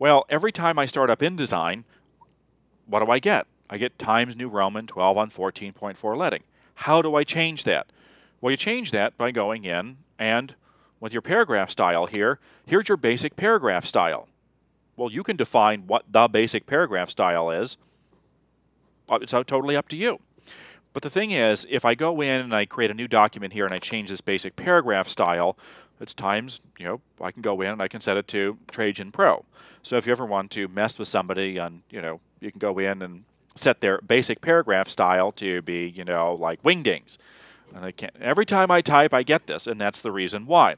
Well, every time I start up InDesign, what do I get? I get Times New Roman 12 on 14.4 leading. How do I change that? Well, you change that by going in and with your paragraph style here, here's your basic paragraph style. Well, you can define what the basic paragraph style is. Uh, it's totally up to you. But the thing is, if I go in and I create a new document here and I change this basic paragraph style it's times, you know, I can go in and I can set it to Trajan Pro. So if you ever want to mess with somebody and, you know, you can go in and set their basic paragraph style to be, you know, like wingdings. And I can't, every time I type, I get this, and that's the reason why.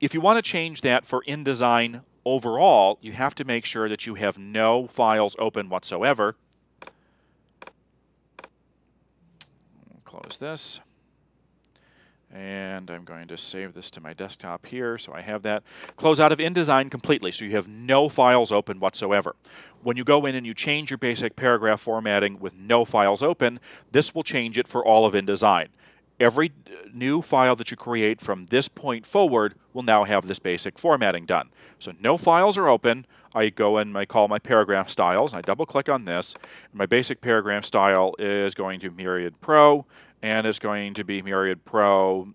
If you want to change that for InDesign overall, you have to make sure that you have no files open whatsoever. Close this. And I'm going to save this to my desktop here, so I have that. Close out of InDesign completely, so you have no files open whatsoever. When you go in and you change your basic paragraph formatting with no files open, this will change it for all of InDesign every uh, new file that you create from this point forward will now have this basic formatting done. So no files are open. I go and I call my paragraph styles. I double click on this. my basic paragraph style is going to Myriad Pro and it's going to be Myriad Pro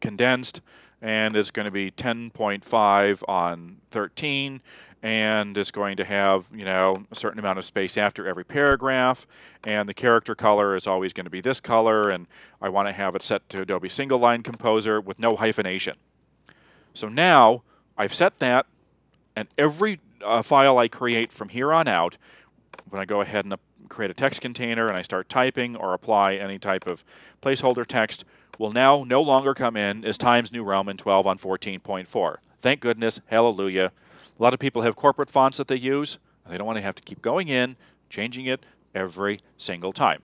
condensed and it's going to be 10.5 on 13 and is going to have you know a certain amount of space after every paragraph and the character color is always going to be this color and I want to have it set to Adobe single line composer with no hyphenation so now I've set that and every uh, file I create from here on out when I go ahead and create a text container and I start typing or apply any type of placeholder text will now no longer come in as Times New Roman 12 on 14.4 thank goodness hallelujah a lot of people have corporate fonts that they use, and they don't want to have to keep going in, changing it every single time.